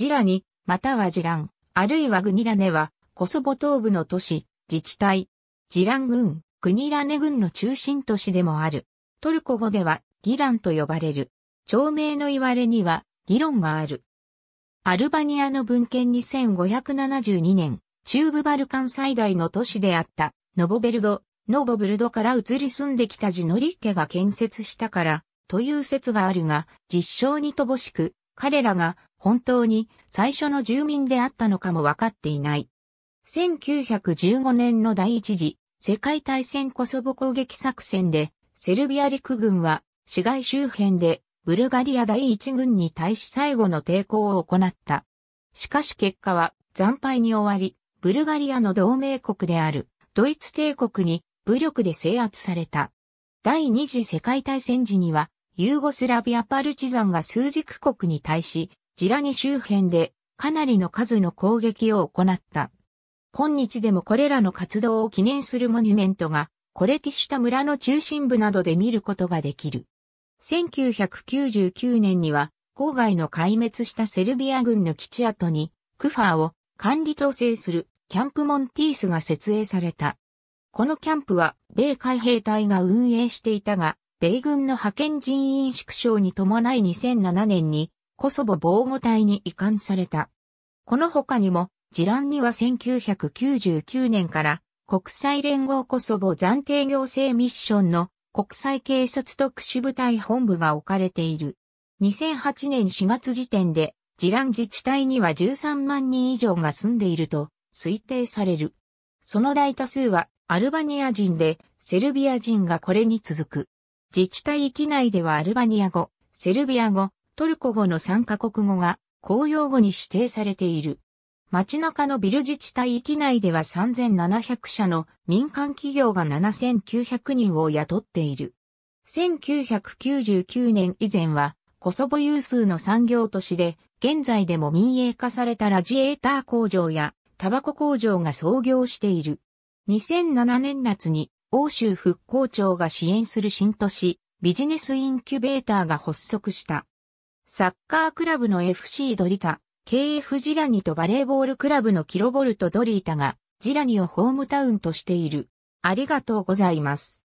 ジラニ、またはジラン、あるいはグニラネは、コソボ東部の都市、自治体、ジラン軍、グニラネ軍の中心都市でもある。トルコ語では、ギランと呼ばれる。町名の言われには、議論がある。アルバニアの文献2572年、中部バルカン最大の都市であった、ノボベルド、ノボブルドから移り住んできたジノリッケが建設したから、という説があるが、実証に乏しく、彼らが本当に最初の住民であったのかもわかっていない。1915年の第一次世界大戦コソボ攻撃作戦でセルビア陸軍は市街周辺でブルガリア第一軍に対し最後の抵抗を行った。しかし結果は惨敗に終わり、ブルガリアの同盟国であるドイツ帝国に武力で制圧された。第二次世界大戦時にはユーゴスラビアパルチザンが数軸国に対しジラニ周辺でかなりの数の攻撃を行った。今日でもこれらの活動を記念するモニュメントが、コレティシュタ村の中心部などで見ることができる。1999年には、郊外の壊滅したセルビア軍の基地跡に、クファーを管理統制するキャンプモンティースが設営された。このキャンプは、米海兵隊が運営していたが、米軍の派遣人員縮小に伴い2007年に、コソボ防護隊に移管された。この他にも、ジランには1999年から国際連合コソボ暫定行政ミッションの国際警察特殊部隊本部が置かれている。2008年4月時点で、ジラン自治体には13万人以上が住んでいると推定される。その大多数はアルバニア人で、セルビア人がこれに続く。自治体域内ではアルバニア語、セルビア語、トルコ語の3カ国語が公用語に指定されている。街中のビル自治体域内では3700社の民間企業が7900人を雇っている。1999年以前はコソボ有数の産業都市で、現在でも民営化されたラジエーター工場やタバコ工場が創業している。2007年夏に欧州復興庁が支援する新都市ビジネスインキュベーターが発足した。サッカークラブの FC ドリタ、KF ジラニとバレーボールクラブのキロボルトドリータが、ジラニをホームタウンとしている。ありがとうございます。